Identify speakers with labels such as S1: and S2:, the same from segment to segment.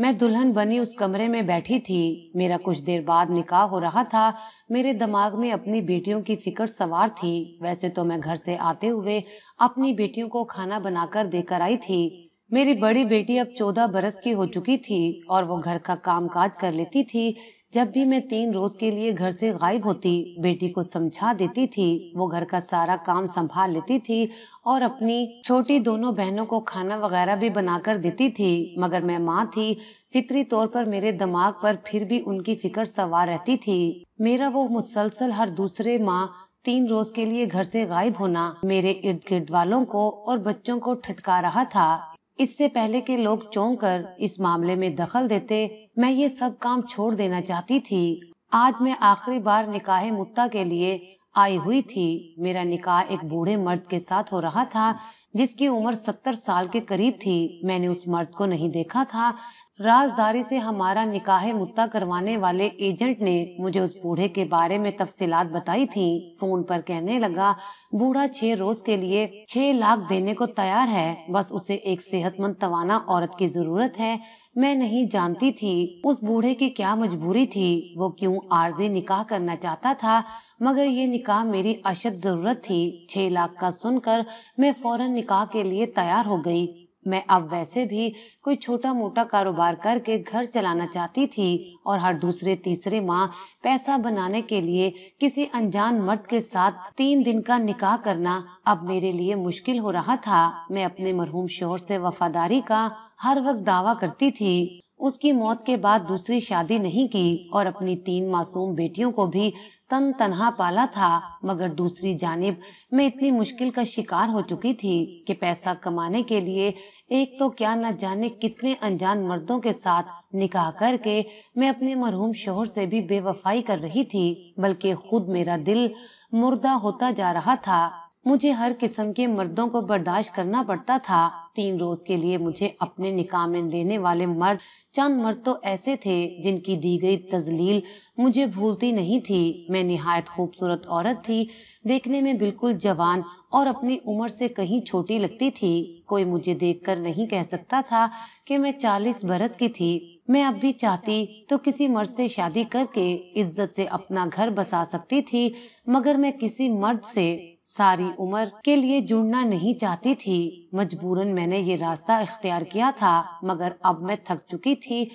S1: मैं दुल्हन बनी उस कमरे में बैठी थी मेरा कुछ देर बाद निकाह हो रहा था मेरे दिमाग में अपनी बेटियों की फिक्र सवार थी वैसे तो मैं घर से आते हुए अपनी बेटियों को खाना बनाकर देकर आई थी मेरी बड़ी बेटी अब चौदह बरस की हो चुकी थी और वो घर का काम काज कर लेती थी जब भी मैं तीन रोज के लिए घर से गायब होती बेटी को समझा देती थी वो घर का सारा काम संभाल लेती थी और अपनी छोटी दोनों बहनों को खाना वगैरह भी बनाकर देती थी मगर मैं माँ थी फितरी तौर पर मेरे दिमाग पर फिर भी उनकी फिक्र सवार रहती थी मेरा वो मुसलसल हर दूसरे माँ तीन रोज के लिए घर से गायब होना मेरे इर्द गिर्द वालों को और बच्चों को ठटका रहा था इससे पहले के लोग चौंक कर इस मामले में दखल देते मैं ये सब काम छोड़ देना चाहती थी आज मैं आखिरी बार निकाह मुत्ता के लिए आई हुई थी मेरा निकाह एक बूढ़े मर्द के साथ हो रहा था जिसकी उम्र सत्तर साल के करीब थी मैंने उस मर्द को नहीं देखा था राजदारी से हमारा निकाह मुत्ता करवाने वाले एजेंट ने मुझे उस बूढ़े के बारे में तफसीलात बताई थी फोन पर कहने लगा बूढ़ा छह रोज के लिए छह लाख देने को तैयार है बस उसे एक सेहतमंद तवाना औरत की जरूरत है मैं नहीं जानती थी उस बूढ़े की क्या मजबूरी थी वो क्यों आरजी निकाह करना चाहता था मगर ये निकाह मेरी अशद जरूरत थी छह लाख का सुनकर मैं फौरन निकाह के लिए तैयार हो गई मैं अब वैसे भी कोई छोटा मोटा कारोबार करके घर चलाना चाहती थी और हर दूसरे तीसरे माह पैसा बनाने के लिए किसी अनजान मर्द के साथ तीन दिन का निकाह करना अब मेरे लिए मुश्किल हो रहा था मैं अपने मरहूम शोर से वफादारी का हर वक्त दावा करती थी उसकी मौत के बाद दूसरी शादी नहीं की और अपनी तीन मासूम बेटियों को भी तन तनहा पाला था मगर दूसरी जानब मैं इतनी मुश्किल का शिकार हो चुकी थी कि पैसा कमाने के लिए एक तो क्या न जाने कितने अनजान मर्दों के साथ निकाह करके मैं अपने मरहूम शोहर से भी बेवफाई कर रही थी बल्कि खुद मेरा दिल मुर्दा होता जा रहा था मुझे हर किस्म के मर्दों को बर्दाश्त करना पड़ता था तीन रोज के लिए मुझे अपने निकाह में लेने वाले मर्द चंद मर्द तो ऐसे थे जिनकी दी गई तजलील मुझे भूलती नहीं थी मैं निहायत खूबसूरत औरत थी देखने में बिल्कुल जवान और अपनी उम्र से कहीं छोटी लगती थी कोई मुझे देखकर नहीं कह सकता था कि मैं चालीस बरस की थी मैं अब भी चाहती तो किसी मर्द से शादी करके इज्जत से अपना घर बसा सकती थी मगर मैं किसी मर्द से सारी उम्र के लिए जुड़ना नहीं चाहती थी मजबूरन मैंने ये रास्ता इख्तियार किया था मगर अब मैं थक चुकी थी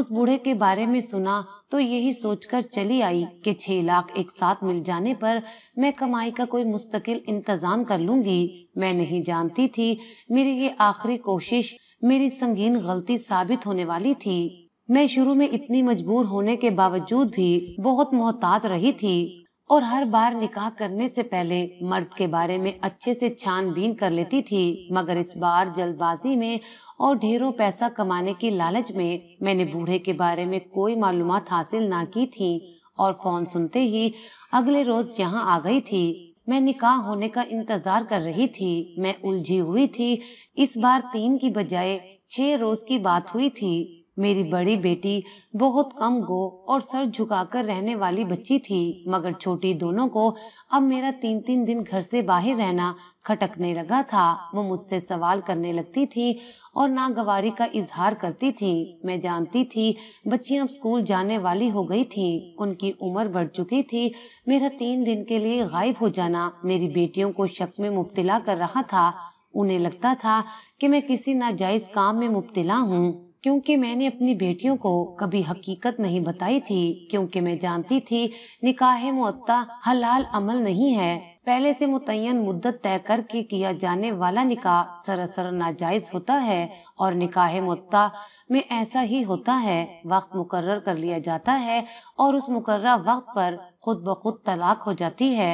S1: उस बूढ़े के बारे में सुना तो यही सोचकर चली आई कि छह लाख एक साथ मिल जाने पर मैं कमाई का कोई मुस्तकिल इंतजाम कर लूंगी मैं नहीं जानती थी मेरी ये आखिरी कोशिश मेरी संगीन गलती साबित होने वाली थी मैं शुरू में इतनी मजबूर होने के बावजूद भी बहुत मोहतात रही थी और हर बार निकाह करने से पहले मर्द के बारे में अच्छे से छानबीन कर लेती थी मगर इस बार जल्दबाजी में और ढेरों पैसा कमाने की लालच में मैंने बूढ़े के बारे में कोई मालूम हासिल ना की थी और फोन सुनते ही अगले रोज यहाँ आ गई थी मैं निकाह होने का इंतजार कर रही थी मैं उलझी हुई थी इस बार तीन की बजाय छह रोज की बात हुई थी मेरी बड़ी बेटी बहुत कम गो और सर झुकाकर रहने वाली बच्ची थी मगर छोटी दोनों को अब मेरा तीन तीन दिन घर से बाहर रहना खटकने लगा था वो मुझसे सवाल करने लगती थी और नागवारी का इजहार करती थी मैं जानती थी बच्चियां स्कूल जाने वाली हो गई थी उनकी उम्र बढ़ चुकी थी मेरा तीन दिन के लिए गायब हो जाना मेरी बेटियों को शक में मुब्तला कर रहा था उन्हें लगता था कि मैं किसी नाजायज काम में मुब्तला हूँ क्योंकि मैंने अपनी बेटियों को कभी हकीकत नहीं बताई थी क्योंकि मैं जानती थी निकाह मुत्ता हलाल अमल नहीं है पहले से मुतयन मुद्दत तय करके किया जाने वाला निकाह सरासर नाजायज होता है और निकाह मुत्ता में ऐसा ही होता है वक्त मुकर्र कर लिया जाता है और उस मुकर वक्त पर खुद ब खुद तलाक हो जाती है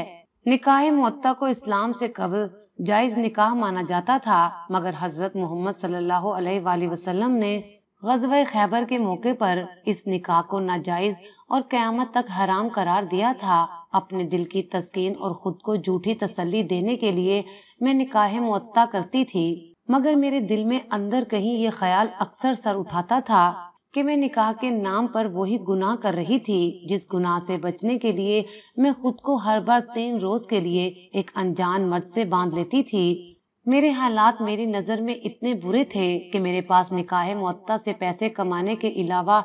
S1: निकाह मुत्ता को इस्लाम से कबल जायज निकाह माना जाता था मगर हजरत मोहम्मद सल्लल्लाहु अलैहि वसल्लम ने गजब खैबर के मौके पर इस निकाह को नाजायज और क्यामत तक हराम करार दिया था अपने दिल की तस्किन और खुद को झूठी तसल्ली देने के लिए मैं निकाह मुत्ता करती थी मगर मेरे दिल में अंदर कहीं ये ख्याल अक्सर सर उठाता था कि मैं निकाह के नाम पर वही गुनाह कर रही थी जिस गुनाह से बचने के लिए मैं खुद को हर बार तीन रोज के लिए एक अनजान मर्द से बांध लेती थी मेरे हालात मेरी नज़र में इतने बुरे थे कि मेरे पास निकाह मुत्ता से पैसे कमाने के अलावा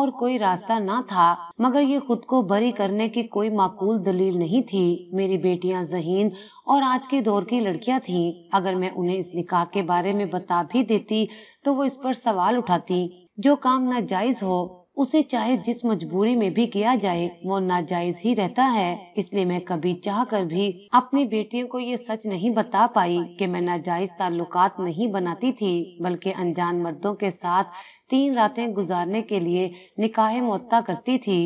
S1: और कोई रास्ता ना था मगर ये खुद को बरी करने की कोई माकूल दलील नहीं थी मेरी बेटियां जहीन और आज के दौर की लड़कियां थीं अगर मैं उन्हें इस निकाह के बारे में बता भी देती तो वो इस पर सवाल उठाती जो काम नाजायज हो उसे चाहे जिस मजबूरी में भी किया जाए वो नाजायज ही रहता है इसलिए मैं कभी चाह कर भी अपनी बेटियों को ये सच नहीं बता पाई कि मैं नाजायज ताल्लुक नहीं बनाती थी बल्कि अनजान मर्दों के साथ तीन रातें गुजारने के लिए निकाह मुत्ता करती थी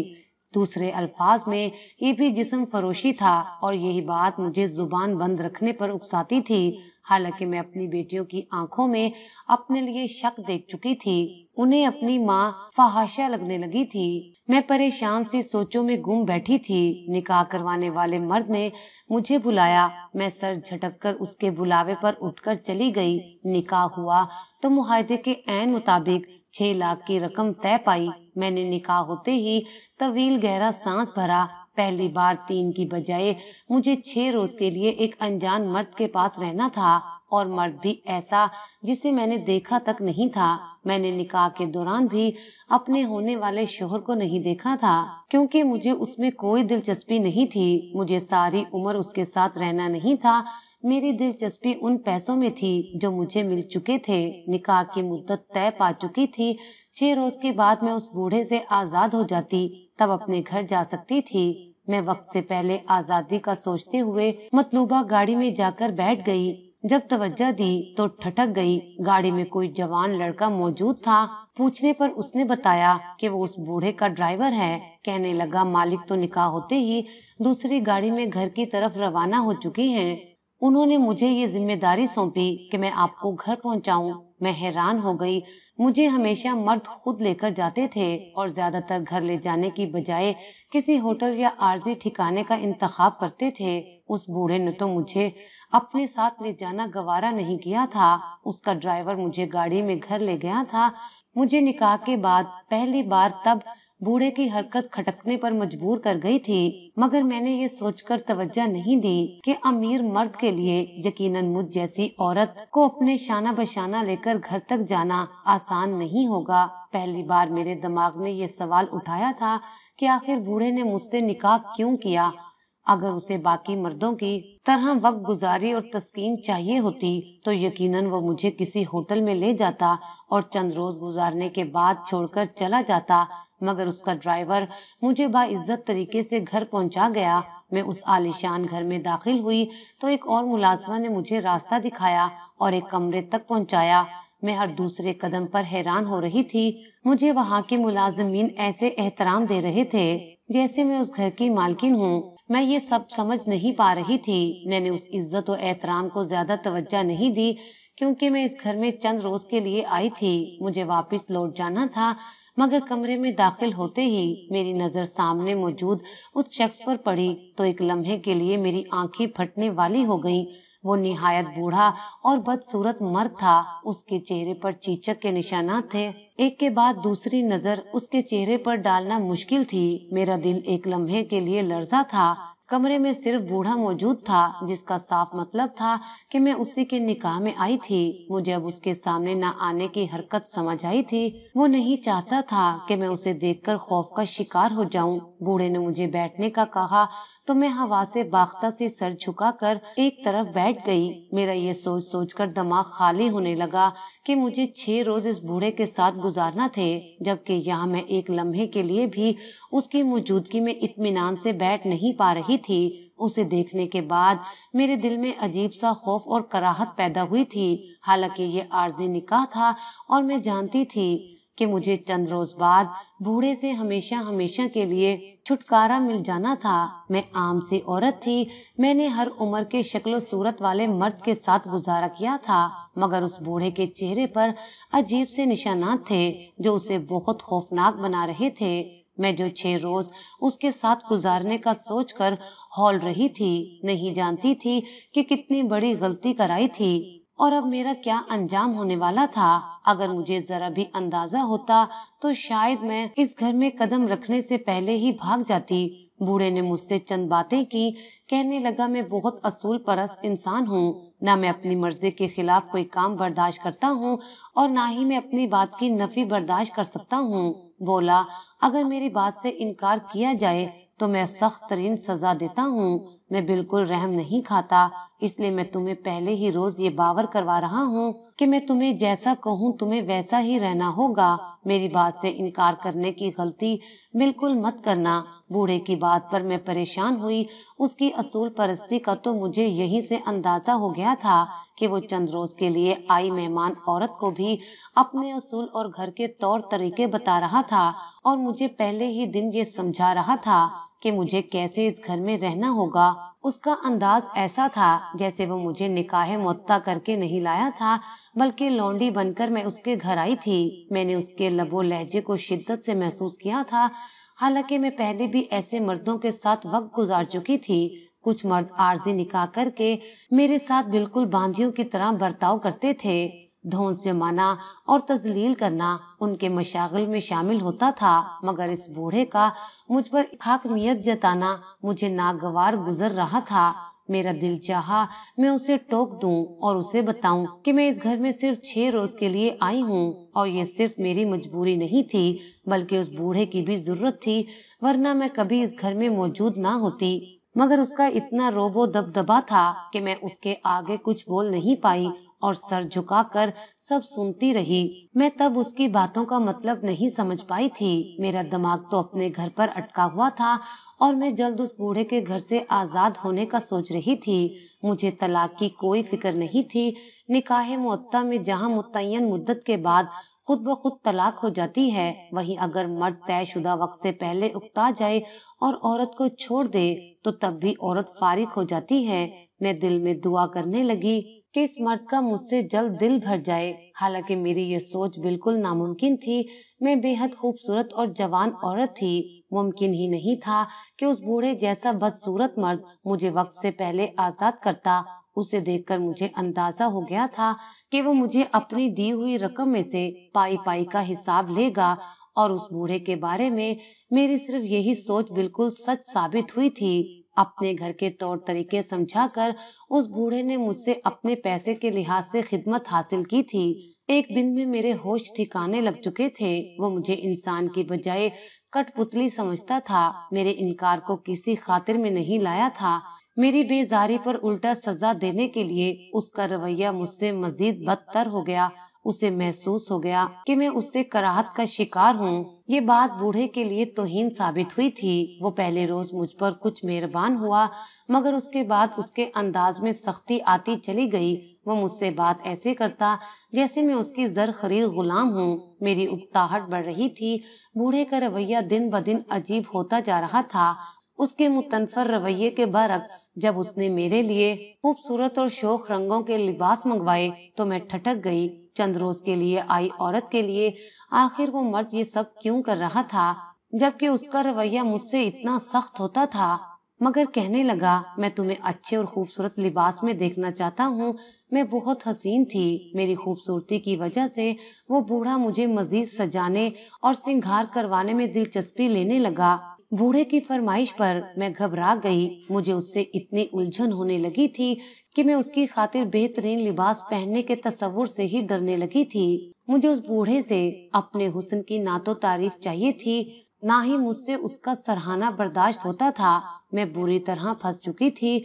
S1: दूसरे अल्फाज में ये भी जिसम फरोशी था और यही बात मुझे जुबान बंद रखने पर उकसाती थी हालांकि मैं अपनी बेटियों की आंखों में अपने लिए शक देख चुकी थी उन्हें अपनी माँ फहाशा लगने लगी थी मैं परेशान सी सोचों में गुम बैठी थी निकाह करवाने वाले मर्द ने मुझे बुलाया मैं सर झटक कर उसके बुलावे पर उठकर चली गई निकाह हुआ तो मुहिदे के ऐन मुताबिक छह लाख की रकम तय पाई मैंने निकाह होते ही तवील गहरा सांस भरा पहली बार तीन की बजाय मुझे छह रोज के लिए एक अनजान मर्द के पास रहना था और मर्द भी ऐसा जिसे मैंने देखा तक नहीं था मैंने निकाह के दौरान भी अपने होने वाले शोहर को नहीं देखा था क्योंकि मुझे उसमें कोई दिलचस्पी नहीं थी मुझे सारी उम्र उसके साथ रहना नहीं था मेरी दिलचस्पी उन पैसों में थी जो मुझे मिल चुके थे निकाह की मुद्दत तय पा चुकी थी छह रोज के बाद मैं उस बूढ़े से आजाद हो जाती तब अपने घर जा सकती थी मैं वक्त से पहले आजादी का सोचते हुए मतलूबा गाड़ी में जाकर बैठ गई जब तवज्जा दी तो ठटक गई गाड़ी में कोई जवान लड़का मौजूद था पूछने पर उसने बताया कि वो उस बूढ़े का ड्राइवर है कहने लगा मालिक तो निकाह होते ही दूसरी गाड़ी में घर की तरफ रवाना हो चुकी हैं उन्होंने मुझे ये जिम्मेदारी सौंपी कि मैं आपको घर पहुंचाऊं। मैं हैरान हो गई मुझे हमेशा मर्द खुद लेकर जाते थे और ज्यादातर घर ले जाने की बजाय किसी होटल या आर्जी ठिकाने का इंतखाब करते थे उस बूढ़े ने तो मुझे अपने साथ ले जाना गवारा नहीं किया था उसका ड्राइवर मुझे गाड़ी में घर ले गया था मुझे निकाह के बाद पहली बार तब बूढ़े की हरकत खटकने पर मजबूर कर गई थी मगर मैंने ये सोचकर तवज्जा नहीं दी कि अमीर मर्द के लिए यकीनन मुझ जैसी औरत को अपने शाना बशाना लेकर घर तक जाना आसान नहीं होगा पहली बार मेरे दिमाग ने ये सवाल उठाया था कि आखिर बूढ़े ने मुझसे निकाह क्यों किया अगर उसे बाकी मर्दों की तरह वक्त गुजारी और तस्कीन चाहिए होती तो यकीनन वो मुझे किसी होटल में ले जाता और चंद रोज गुजारने के बाद छोड़कर चला जाता मगर उसका ड्राइवर मुझे बाइज्जत तरीके से घर पहुंचा गया मैं उस आलिशान घर में दाखिल हुई तो एक और मुलाजमा ने मुझे रास्ता दिखाया और एक कमरे तक पहुंचाया मैं हर दूसरे कदम पर हैरान हो रही थी मुझे वहाँ के मुलाजमीन ऐसे एहतराम दे रहे थे जैसे मैं उस घर की मालकिन हूँ मैं ये सब समझ नहीं पा रही थी मैंने उस इज्जत और एहतराम को ज्यादा तवज्जो नहीं दी क्योंकि मैं इस घर में चंद रोज के लिए आई थी मुझे वापस लौट जाना था मगर कमरे में दाखिल होते ही मेरी नज़र सामने मौजूद उस शख्स पर पड़ी तो एक लम्हे के लिए मेरी आंखें फटने वाली हो गईं। वो निहायत बूढ़ा और बदसूरत मर्द था उसके चेहरे पर चीचक के निशाना थे एक के बाद दूसरी नजर उसके चेहरे पर डालना मुश्किल थी मेरा दिल एक लम्हे के लिए लर्जा था कमरे में सिर्फ बूढ़ा मौजूद था जिसका साफ मतलब था कि मैं उसी के निकाह में आई थी मुझे अब उसके सामने न आने की हरकत समझ आई थी वो नहीं चाहता था कि मैं उसे देखकर खौफ का शिकार हो जाऊं बूढ़े ने मुझे बैठने का कहा तो मैं हवा से वाख्ता से सर झुकाकर एक तरफ बैठ गई मेरा ये सोच सोच कर दिमाग खाली होने लगा कि मुझे छह रोज इस बूढ़े के साथ गुजारना थे जबकि यहाँ मैं एक लम्हे के लिए भी उसकी मौजूदगी में इत्मीनान से बैठ नहीं पा रही थी उसे देखने के बाद मेरे दिल में अजीब सा खौफ और कराहत पैदा हुई थी हालांकि ये आर्जी निकाह था और मैं जानती थी कि मुझे चंद रोज बाद बूढ़े से हमेशा हमेशा के लिए छुटकारा मिल जाना था मैं आम सी औरत थी मैंने हर उम्र के शक्ल सूरत वाले मर्द के साथ गुजारा किया था मगर उस बूढ़े के चेहरे पर अजीब से निशानात थे जो उसे बहुत खौफनाक बना रहे थे मैं जो छह रोज उसके साथ गुजारने का सोच कर रही थी नहीं जानती थी कि कितनी बड़ी गलती कराई थी और अब मेरा क्या अंजाम होने वाला था अगर मुझे जरा भी अंदाजा होता तो शायद मैं इस घर में कदम रखने से पहले ही भाग जाती बूढ़े ने मुझसे चंद बातें की कहने लगा मैं बहुत असूल परस्त इंसान हूँ ना मैं अपनी मर्जी के खिलाफ कोई काम बर्दाश्त करता हूँ और ना ही मैं अपनी बात की नफी बर्दाश्त कर सकता हूँ बोला अगर मेरी बात से इनकार किया जाए तो मैं सख्त तरीन सजा देता हूँ मैं बिल्कुल रहम नहीं खाता इसलिए मैं तुम्हें पहले ही रोज ये बावर करवा रहा हूँ कि मैं तुम्हें जैसा कहूँ तुम्हें वैसा ही रहना होगा मेरी बात से इनकार करने की गलती बिल्कुल मत करना बूढ़े की बात पर मैं परेशान हुई उसकी असूल परस्ती का तो मुझे यहीं से अंदाजा हो गया था कि वो चंद रोज के लिए आई मेहमान औरत को भी अपने असूल और घर के तौर तरीके बता रहा था और मुझे पहले ही दिन ये समझा रहा था कि मुझे कैसे इस घर में रहना होगा उसका अंदाज ऐसा था जैसे वो मुझे निकाह मुत्ता करके नहीं लाया था बल्कि लौंडी बनकर मैं उसके घर आई थी मैंने उसके लबो लहजे को शिद्दत से महसूस किया था हालांकि मैं पहले भी ऐसे मर्दों के साथ वक्त गुजार चुकी थी कुछ मर्द आर्जी निकाह करके मेरे साथ बिल्कुल बांधियों की तरह बर्ताव करते थे धौंस जमाना और तजलील करना उनके मशागल में शामिल होता था मगर इस बूढ़े का मुझ पर हाकमियत जताना मुझे नागवार गुजर रहा था मेरा दिल चाहा मैं उसे टोक दूं और उसे बताऊं कि मैं इस घर में सिर्फ छह रोज के लिए आई हूं और ये सिर्फ मेरी मजबूरी नहीं थी बल्कि उस बूढ़े की भी जरूरत थी वरना मैं कभी इस घर में मौजूद ना होती मगर उसका इतना रोबो दबदबा था कि मैं उसके आगे कुछ बोल नहीं पाई और सर झुकाकर सब सुनती रही मैं तब उसकी बातों का मतलब नहीं समझ पाई थी मेरा दिमाग तो अपने घर पर अटका हुआ था और मैं जल्द उस बूढ़े के घर से आज़ाद होने का सोच रही थी मुझे तलाक की कोई फिक्र नहीं थी निकाह मुत्ता में जहाँ मुतन मुद्दत के बाद खुद ब खुद तलाक हो जाती है वहीं अगर मर्द तयशुदा वक्त से पहले उकता जाए और औरत को छोड़ दे तो तब भी औरत फारिक हो जाती है मैं दिल में दुआ करने लगी कि इस मर्द का मुझसे जल्द दिल भर जाए हालांकि मेरी ये सोच बिल्कुल नामुमकिन थी मैं बेहद खूबसूरत और जवान औरत थी मुमकिन ही नहीं था कि उस बूढ़े जैसा बदसूरत मर्द मुझे वक्त से पहले आजाद करता उसे देखकर मुझे अंदाजा हो गया था कि वो मुझे अपनी दी हुई रकम में से पाई पाई का हिसाब लेगा और उस बूढ़े के बारे में मेरी सिर्फ यही सोच बिल्कुल सच साबित हुई थी अपने घर के तौर तरीके समझाकर उस बूढ़े ने मुझसे अपने पैसे के लिहाज से खिदमत हासिल की थी एक दिन में मेरे होश ठिकाने लग चुके थे वो मुझे इंसान की बजाय कठपुतली समझता था मेरे इनकार को किसी खातिर में नहीं लाया था मेरी बेजारी पर उल्टा सजा देने के लिए उसका रवैया मुझसे मजीद बदतर हो गया उसे महसूस हो गया कि मैं उससे कराहत का शिकार हूँ ये बात बूढ़े के लिए तोहीन साबित हुई थी वो पहले रोज मुझ पर कुछ मेहरबान हुआ मगर उसके बाद उसके अंदाज में सख्ती आती चली गई वो मुझसे बात ऐसे करता जैसे मैं उसकी जर खरीद गुलाम हूँ मेरी उकताहट बढ़ रही थी बूढ़े का रवैया दिन ब दिन अजीब होता जा रहा था उसके मुतनफर रवैये के बरक्स जब उसने मेरे लिए खूबसूरत और शोक रंगों के लिबास मंगवाए तो मैं ठटक गई चंद रोज के लिए आई औरत के लिए आखिर वो मर्द ये सब क्यों कर रहा था जबकि उसका रवैया मुझसे इतना सख्त होता था मगर कहने लगा मैं तुम्हें अच्छे और खूबसूरत लिबास में देखना चाहता हूँ मैं बहुत हसीन थी मेरी खूबसूरती की वजह से वो बूढ़ा मुझे मजीद सजाने और सिंगार करवाने में दिलचस्पी लेने लगा बूढ़े की फरमाइश पर मैं घबरा गई मुझे उससे इतनी उलझन होने लगी थी कि मैं उसकी खातिर बेहतरीन लिबास पहनने के तस्वुर से ही डरने लगी थी मुझे उस बूढ़े से अपने हुसन की ना तो तारीफ चाहिए थी ना ही मुझसे उसका सराहना बर्दाश्त होता था मैं बुरी तरह फंस चुकी थी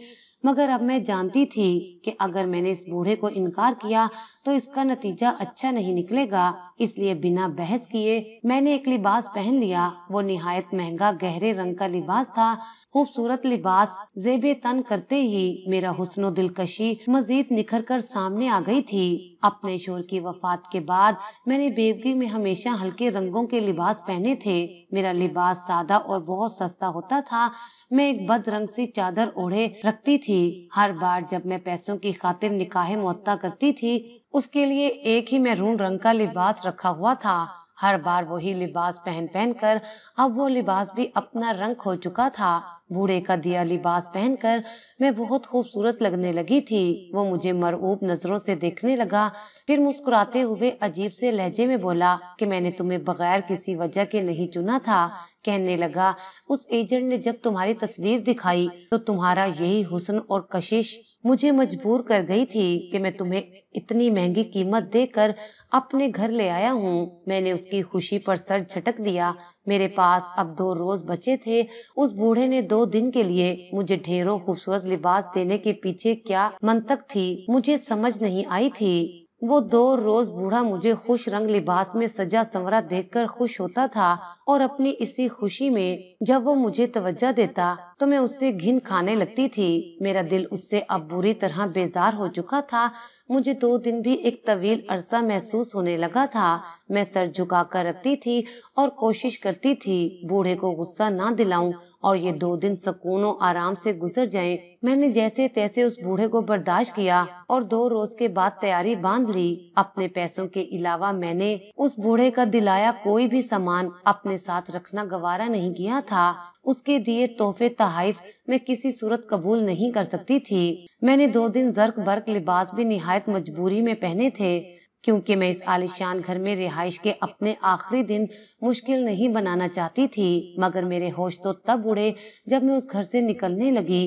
S1: मगर अब मैं जानती थी कि अगर मैंने इस बूढ़े को इनकार किया तो इसका नतीजा अच्छा नहीं निकलेगा इसलिए बिना बहस किए मैंने एक लिबास पहन लिया वो निहायत महंगा गहरे रंग का लिबास था खूबसूरत लिबास जेबे तन करते ही मेरा हुसन दिलकशी मजीद निखर कर सामने आ गई थी अपने शोर की वफात के बाद मैंने बेबकी में हमेशा हल्के रंगों के लिबास पहने थे मेरा लिबास सादा और बहुत सस्ता होता था मैं एक बद रंग सी चादर ओढ़े रखती थी हर बार जब मैं पैसों की खातिर निकाह मुत्ता करती थी उसके लिए एक ही मैरून रंग का लिबास रखा हुआ था हर बार वही लिबास पहन पहन कर अब वो लिबास भी अपना रंग खो चुका था बूढ़े का दिया लिबास पहनकर मैं बहुत खूबसूरत लगने लगी थी वो मुझे मरऊब नजरों से देखने लगा फिर मुस्कुराते हुए अजीब से लहजे में बोला कि मैंने तुम्हें बगैर किसी वजह के नहीं चुना था कहने लगा उस एजेंट ने जब तुम्हारी तस्वीर दिखाई तो तुम्हारा यही हुस्न और कशिश मुझे मजबूर कर गई थी कि मैं तुम्हें इतनी महंगी कीमत देकर अपने घर ले आया हूँ मैंने उसकी खुशी पर सर झटक दिया मेरे पास अब दो रोज बचे थे उस बूढ़े ने दो दिन के लिए मुझे ढेरों खूबसूरत लिबास देने के पीछे क्या मंतक थी मुझे समझ नहीं आई थी वो दो रोज बूढ़ा मुझे खुश रंग लिबास में सजा संवरा देखकर खुश होता था और अपनी इसी खुशी में जब वो मुझे तवज्जा देता तो मैं उससे घिन खाने लगती थी मेरा दिल उससे अब बुरी तरह बेजार हो चुका था मुझे दो दिन भी एक तवील अरसा महसूस होने लगा था मैं सर झुका कर रखती थी और कोशिश करती थी बूढ़े को गुस्सा ना दिलाऊं और ये दो दिन सुकून और आराम से गुजर जाएं। मैंने जैसे तैसे उस बूढ़े को बर्दाश्त किया और दो रोज के बाद तैयारी बांध ली अपने पैसों के अलावा मैंने उस बूढ़े का दिलाया कोई भी सामान अपने अपने साथ रखना गवारा नहीं किया था उसके दिए तोहफे तहाइफ मैं किसी सूरत कबूल नहीं कर सकती थी मैंने दो दिन जर्क बर्क लिबास भी निहायत मजबूरी में पहने थे क्योंकि मैं इस आलिशान घर में रिहाइश के अपने आखिरी दिन मुश्किल नहीं बनाना चाहती थी मगर मेरे होश तो तब उड़े जब मैं उस घर से निकलने लगी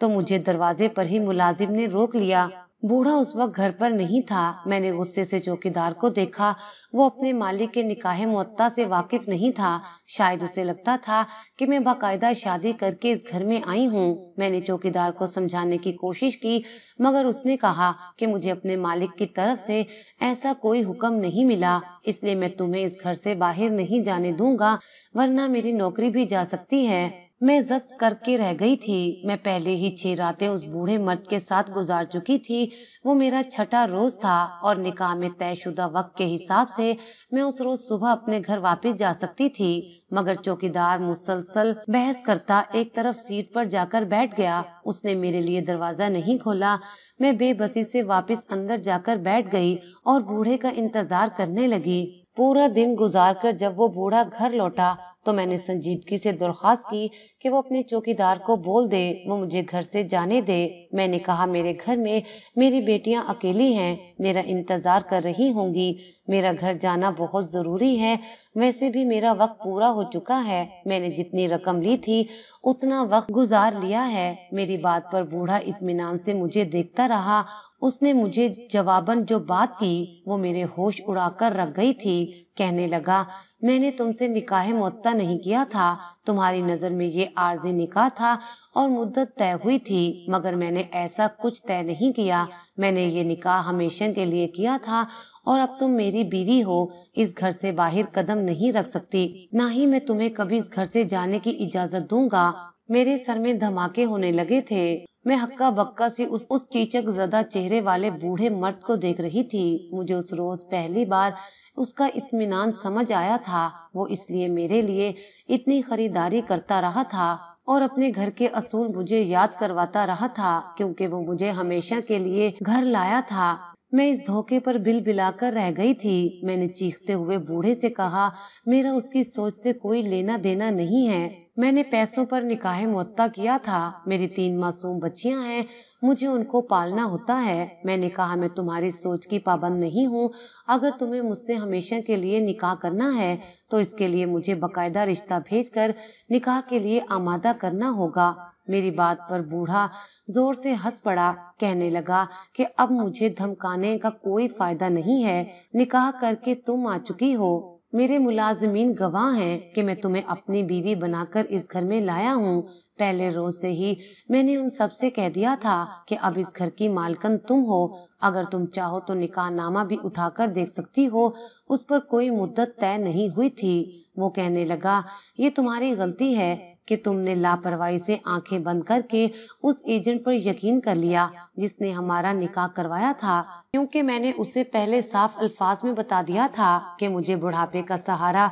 S1: तो मुझे दरवाजे पर ही मुलाजिम ने रोक लिया बूढ़ा उस वक्त घर पर नहीं था मैंने गुस्से से चौकीदार को देखा वो अपने मालिक के निकाह मुत्ता से वाकिफ नहीं था शायद उसे लगता था कि मैं बाकायदा शादी करके इस घर में आई हूँ मैंने चौकीदार को समझाने की कोशिश की मगर उसने कहा कि मुझे अपने मालिक की तरफ से ऐसा कोई हुक्म नहीं मिला इसलिए मैं तुम्हें इस घर से बाहर नहीं जाने दूंगा वरना मेरी नौकरी भी जा सकती है मैं जब्त करके रह गई थी मैं पहले ही छह रातें उस बूढ़े मर्द के साथ गुजार चुकी थी वो मेरा छठा रोज था और निकाह में तयशुदा वक्त के हिसाब से मैं उस रोज सुबह अपने घर वापस जा सकती थी मगर चौकीदार मुसलसल बहस करता एक तरफ सीट पर जाकर बैठ गया उसने मेरे लिए दरवाजा नहीं खोला मैं बेबसी से वापस अंदर जाकर बैठ गई और बूढ़े का इंतजार करने लगी पूरा दिन गुजार कर जब वो बूढ़ा घर लौटा तो मैंने संजीदगी से दरख्वास्त की कि वो अपने चौकीदार को बोल दे वो मुझे घर से जाने दे मैंने कहा मेरे घर में मेरी बेटियां अकेली हैं मेरा इंतज़ार कर रही होंगी मेरा घर जाना बहुत ज़रूरी है वैसे भी मेरा वक्त पूरा हो चुका है मैंने जितनी रकम ली थी उतना वक्त गुजार लिया है मेरी बात पर बूढ़ा इतमान से मुझे देखता रहा उसने मुझे जवाबन जो बात की वो मेरे होश उड़ाकर रख गई थी कहने लगा मैंने तुमसे निकाह मुत्ता नहीं किया था तुम्हारी नज़र में ये आर्जी निकाह था और मुद्दत तय हुई थी मगर मैंने ऐसा कुछ तय नहीं किया मैंने ये निकाह हमेशा के लिए किया था और अब तुम मेरी बीवी हो इस घर से बाहर कदम नहीं रख सकती ना ही मैं तुम्हें कभी इस घर से जाने की इजाज़त दूंगा मेरे सर में धमाके होने लगे थे मैं हक्का बक्का सी उस उस चीचक जदा चेहरे वाले बूढ़े मर्द को देख रही थी मुझे उस रोज पहली बार उसका इत्मीनान समझ आया था वो इसलिए मेरे लिए इतनी खरीदारी करता रहा था और अपने घर के असूल मुझे याद करवाता रहा था क्योंकि वो मुझे हमेशा के लिए घर लाया था मैं इस धोखे पर बिल बिलाकर रह गई थी मैंने चीखते हुए बूढ़े से कहा मेरा उसकी सोच से कोई लेना देना नहीं है मैंने पैसों पर निकाह मुत्ता किया था मेरी तीन मासूम बच्चियां हैं मुझे उनको पालना होता है मैंने कहा मैं तुम्हारी सोच की पाबंद नहीं हूँ अगर तुम्हें मुझसे हमेशा के लिए निकाह करना है तो इसके लिए मुझे बकायदा रिश्ता भेजकर निकाह के लिए आमादा करना होगा मेरी बात पर बूढ़ा जोर से हंस पड़ा कहने लगा कि अब मुझे धमकाने का कोई फायदा नहीं है निकाह करके तुम आ चुकी हो मेरे मुलाजमीन गवाह हैं कि मैं तुम्हें अपनी बीवी बनाकर इस घर में लाया हूँ पहले रोज से ही मैंने उन सब से कह दिया था कि अब इस घर की मालकन तुम हो अगर तुम चाहो तो निकाहनामा भी उठाकर देख सकती हो उस पर कोई मुद्दत तय नहीं हुई थी वो कहने लगा ये तुम्हारी गलती है कि तुमने लापरवाही से आंखें बंद करके उस एजेंट पर यकीन कर लिया जिसने हमारा निकाह करवाया था क्योंकि मैंने उसे पहले साफ अल्फाज में बता दिया था कि मुझे बुढ़ापे का सहारा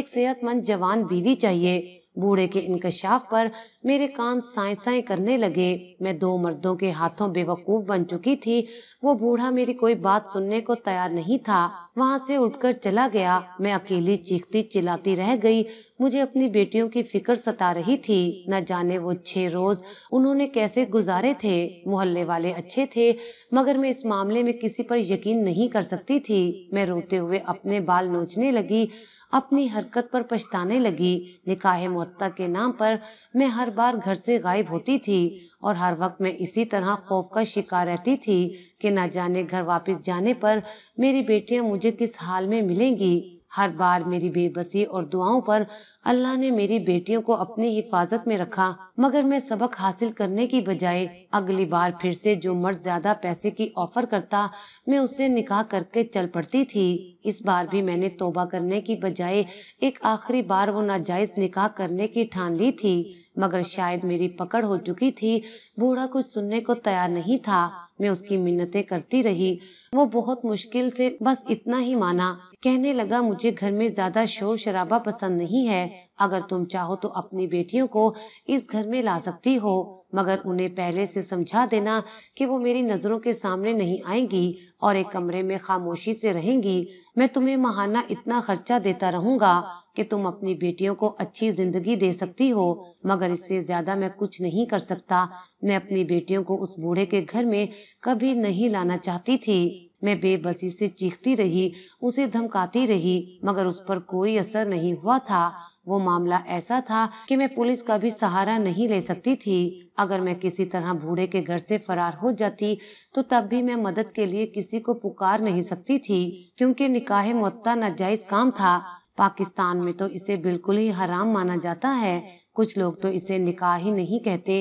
S1: एक सेहतमंद जवान बीवी चाहिए बूढ़े के इंकशाफ पर मेरे कान साए साए करने लगे मैं दो मर्दों के हाथों बेवकूफ बन चुकी थी वो बूढ़ा मेरी कोई बात सुनने को तैयार नहीं था वहाँ से उठकर चला गया मैं अकेली चीखती चिल्लाती रह गई मुझे अपनी बेटियों की फिक्र सता रही थी न जाने वो छह रोज उन्होंने कैसे गुजारे थे मोहल्ले वाले अच्छे थे मगर मैं इस मामले में किसी पर यकीन नहीं कर सकती थी मैं रोते हुए अपने बाल नोचने लगी अपनी हरकत पर पछताने लगी निकाह मत के नाम पर मैं हर बार घर से गायब होती थी और हर वक्त मैं इसी तरह खौफ का शिकार रहती थी कि ना जाने घर वापस जाने पर मेरी बेटियां मुझे किस हाल में मिलेंगी हर बार मेरी बेबसी और दुआओं पर अल्लाह ने मेरी बेटियों को अपनी हिफाजत में रखा मगर मैं सबक हासिल करने की बजाय अगली बार फिर से जो मर्द ज्यादा पैसे की ऑफर करता मैं उससे निकाह करके चल पड़ती थी इस बार भी मैंने तोबा करने की बजाय एक आखिरी बार वो नाजायज निकाह करने की ठान ली थी मगर शायद मेरी पकड़ हो चुकी थी बूढ़ा कुछ सुनने को तैयार नहीं था मैं उसकी मिन्नतें करती रही वो बहुत मुश्किल से बस इतना ही माना कहने लगा मुझे घर में ज्यादा शोर शराबा पसंद नहीं है अगर तुम चाहो तो अपनी बेटियों को इस घर में ला सकती हो मगर उन्हें पहले से समझा देना कि वो मेरी नजरों के सामने नहीं आएंगी और एक कमरे में खामोशी से रहेंगी मैं तुम्हें महाना इतना खर्चा देता रहूंगा कि तुम अपनी बेटियों को अच्छी जिंदगी दे सकती हो मगर इससे ज्यादा मैं कुछ नहीं कर सकता मैं अपनी बेटियों को उस बूढ़े के घर में कभी नहीं लाना चाहती थी मैं बेबसी से चीखती रही उसे धमकाती रही मगर उस पर कोई असर नहीं हुआ था वो मामला ऐसा था कि मैं पुलिस का भी सहारा नहीं ले सकती थी अगर मैं किसी तरह बूढ़े के घर से फरार हो जाती तो तब भी मैं मदद के लिए किसी को पुकार नहीं सकती थी क्योंकि निकाह मुत्ता नाजायज काम था पाकिस्तान में तो इसे बिल्कुल ही हराम माना जाता है कुछ लोग तो इसे निकाह ही नहीं कहते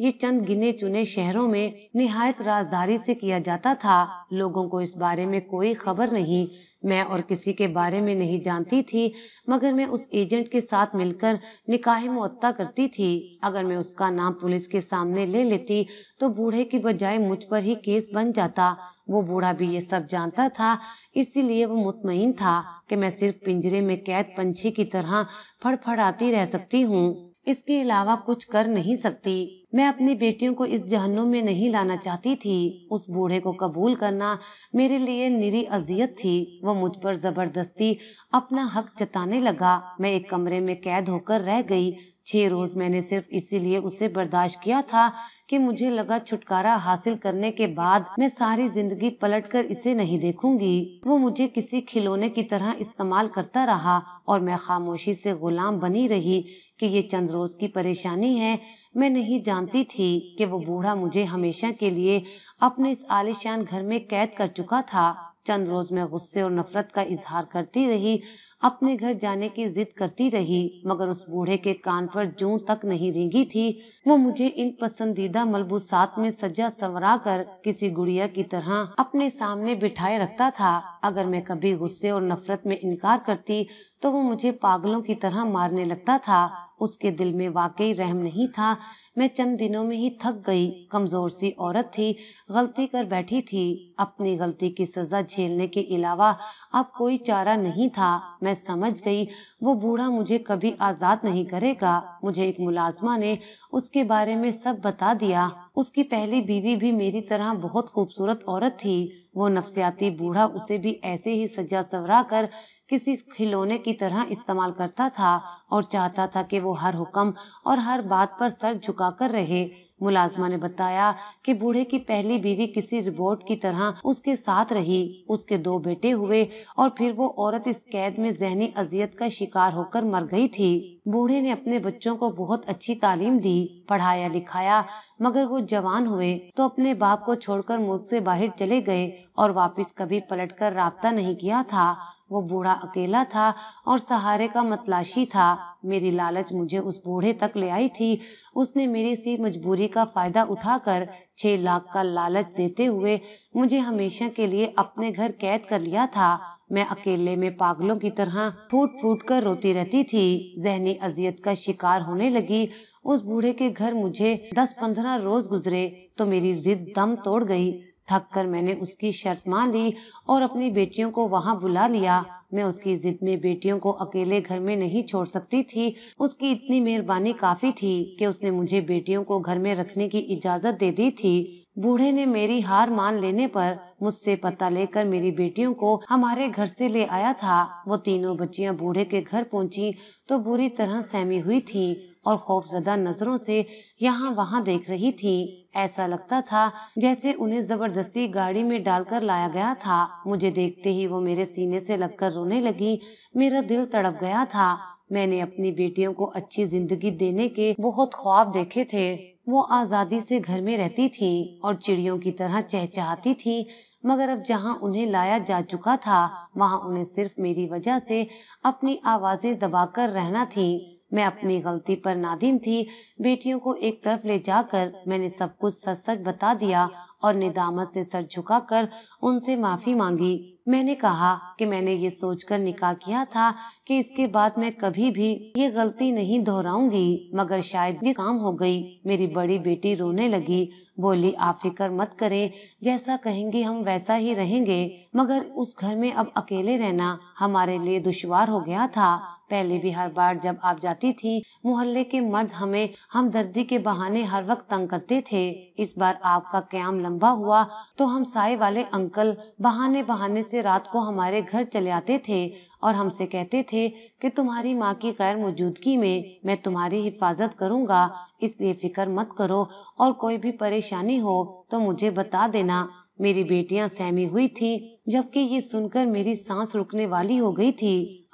S1: ये चंद गिने चुने शहरों में निहायत राजधारी से किया जाता था लोगों को इस बारे में कोई खबर नहीं मैं और किसी के बारे में नहीं जानती थी मगर मैं उस एजेंट के साथ मिलकर निकाह मुत्ता करती थी अगर मैं उसका नाम पुलिस के सामने ले लेती तो बूढ़े की बजाय मुझ पर ही केस बन जाता वो बूढ़ा भी ये सब जानता था इसीलिए वो मुतमिन था कि मैं सिर्फ पिंजरे में कैद पंछी की तरह फड़फड़ाती रह सकती हूँ इसके अलावा कुछ कर नहीं सकती मैं अपनी बेटियों को इस जहन्नुम में नहीं लाना चाहती थी उस बूढ़े को कबूल करना मेरे लिए निरी अजियत थी वो मुझ पर जबरदस्ती अपना हक जताने लगा मैं एक कमरे में कैद होकर रह गई छह रोज़ मैंने सिर्फ इसीलिए उसे बर्दाश्त किया था कि मुझे लगा छुटकारा हासिल करने के बाद मैं सारी जिंदगी पलटकर इसे नहीं देखूंगी वो मुझे किसी खिलौने की तरह इस्तेमाल करता रहा और मैं खामोशी से गुलाम बनी रही कि ये चंद रोज की परेशानी है मैं नहीं जानती थी कि वो बूढ़ा मुझे हमेशा के लिए अपने इस आलिशान घर में कैद कर चुका था चंद रोज मैं गुस्से और नफरत का इजहार करती रही अपने घर जाने की जिद करती रही मगर उस बूढ़े के कान पर जू तक नहीं रेंगी थी वो मुझे इन पसंदीदा मलबूसात में सजा संवरा कर किसी गुड़िया की तरह अपने सामने बिठाए रखता था अगर मैं कभी गुस्से और नफरत में इनकार करती तो वो मुझे पागलों की तरह मारने लगता था उसके दिल में वाकई रहम नहीं था मैं चंद दिनों में ही थक गई कमजोर सी औरत थी गलती कर बैठी थी अपनी गलती की सजा झेलने के अलावा अब कोई चारा नहीं था मैं मैं समझ गई वो बूढ़ा मुझे कभी आज़ाद नहीं करेगा मुझे एक मुलाजमा ने उसके बारे में सब बता दिया उसकी पहली बीवी भी मेरी तरह बहुत खूबसूरत औरत थी वो नफसियाती बूढ़ा उसे भी ऐसे ही सजा सवरा कर किसी खिलौने की तरह इस्तेमाल करता था और चाहता था कि वो हर हुक्म और हर बात पर सर झुकाकर रहे मुलाजमा ने बताया कि बूढ़े की पहली बीवी किसी रिबोट की तरह उसके साथ रही उसके दो बेटे हुए और फिर वो औरत इस कैद में जहनी अजियत का शिकार होकर मर गई थी बूढ़े ने अपने बच्चों को बहुत अच्छी तालीम दी पढ़ाया लिखाया मगर वो जवान हुए तो अपने बाप को छोड़कर मुल्क से बाहर चले गए और वापस कभी पलट कर नहीं किया था वो बूढ़ा अकेला था और सहारे का मतलाशी था मेरी लालच मुझे उस बूढ़े तक ले आई थी उसने मेरी सी मजबूरी का फायदा उठाकर छह लाख का लालच देते हुए मुझे हमेशा के लिए अपने घर कैद कर लिया था मैं अकेले में पागलों की तरह फूट फूट कर रोती रहती थी जहनी अजियत का शिकार होने लगी उस बूढ़े के घर मुझे दस पंद्रह रोज गुजरे तो मेरी जिद दम तोड़ गई थक कर मैंने उसकी शर्त मान ली और अपनी बेटियों को वहाँ बुला लिया मैं उसकी जिद में बेटियों को अकेले घर में नहीं छोड़ सकती थी उसकी इतनी मेहरबानी काफी थी कि उसने मुझे बेटियों को घर में रखने की इजाजत दे दी थी बूढ़े ने मेरी हार मान लेने पर मुझसे पता लेकर मेरी बेटियों को हमारे घर से ले आया था वो तीनों बच्चियां बूढ़े के घर पहुंची तो बुरी तरह सहमी हुई थी और खौफजदा नजरों से यहाँ वहाँ देख रही थी ऐसा लगता था जैसे उन्हें जबरदस्ती गाड़ी में डालकर लाया गया था मुझे देखते ही वो मेरे सीने से लगकर रोने लगी मेरा दिल तड़प गया था मैंने अपनी बेटियों को अच्छी जिंदगी देने के बहुत ख्वाब देखे थे वो आज़ादी से घर में रहती थी और चिड़ियों की तरह चहचहाती थी मगर अब जहाँ उन्हें लाया जा चुका था वहाँ उन्हें सिर्फ मेरी वजह से अपनी आवाज़ें दबाकर रहना थी मैं अपनी गलती पर नादिम थी बेटियों को एक तरफ ले जाकर मैंने सब कुछ सच सच बता दिया और निदामत से सर झुकाकर उनसे माफ़ी मांगी मैंने कहा कि मैंने ये सोचकर निकाह किया था कि इसके बाद मैं कभी भी ये गलती नहीं दोहराऊंगी मगर शायद ये काम हो गई मेरी बड़ी बेटी रोने लगी बोली आप फिक्र मत करें जैसा कहेंगे हम वैसा ही रहेंगे मगर उस घर में अब अकेले रहना हमारे लिए दुश्वार हो गया था पहले भी हर बार जब आप जाती थी मोहल्ले के मर्द हमें हम दर्दी के बहाने हर वक्त तंग करते थे इस बार आपका क्याम लंबा हुआ तो हम साय वाले अंकल बहाने बहाने से से रात को हमारे घर चले आते थे और हमसे कहते थे कि तुम्हारी माँ की गैर मौजूदगी में मैं तुम्हारी हिफाजत करूँगा इसलिए फिक्र मत करो और कोई भी परेशानी हो तो मुझे बता देना मेरी बेटियां सहमी हुई थी जबकि ये सुनकर मेरी सांस रुकने वाली हो गई थी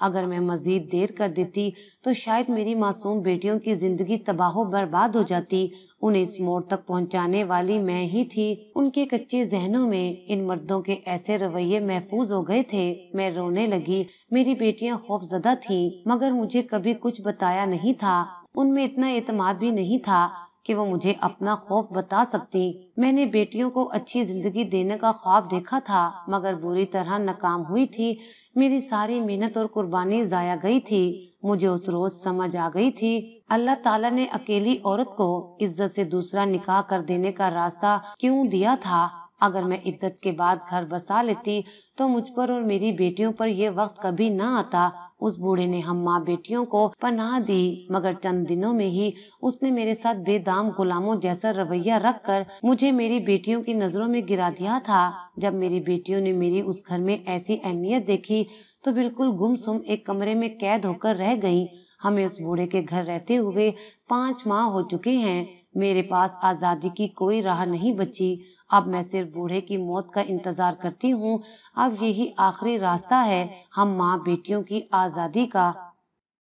S1: अगर मैं मजीद देर कर देती तो शायद मेरी मासूम बेटियों की जिंदगी तबाह बर्बाद हो जाती उन्हें इस मोड़ तक पहुंचाने वाली मैं ही थी उनके कच्चे जहनों में इन मर्दों के ऐसे रवैये महफूज हो गए थे मैं रोने लगी मेरी बेटियाँ खौफ जदा थी मगर मुझे कभी कुछ बताया नहीं था उनमें इतना एतमाद भी नहीं था कि वो मुझे अपना खौफ बता सकती मैंने बेटियों को अच्छी जिंदगी देने का ख्वाब देखा था मगर बुरी तरह नाकाम हुई थी मेरी सारी मेहनत और कुर्बानी जाया गई थी मुझे उस रोज समझ आ गई थी अल्लाह ताला ने अकेली औरत को इज्जत से दूसरा निकाह कर देने का रास्ता क्यों दिया था अगर मैं इद्दत के बाद घर बसा लेती तो मुझ पर और मेरी बेटियों पर यह वक्त कभी ना आता उस बूढ़े ने हम माँ बेटियों को पनाह दी मगर चंद दिनों में ही उसने मेरे साथ बेदाम गुलामों जैसा रवैया रख कर मुझे मेरी बेटियों की नजरों में गिरा दिया था जब मेरी बेटियों ने मेरी उस घर में ऐसी अहमियत देखी तो बिल्कुल गुमसुम एक कमरे में कैद होकर रह गई हमें उस बूढ़े के घर रहते हुए पाँच माह हो चुके हैं मेरे पास आज़ादी की कोई राह नहीं बची अब मैं सिर्फ बूढ़े की मौत का इंतजार करती हूँ अब यही आखिरी रास्ता है हम माँ बेटियों की आज़ादी का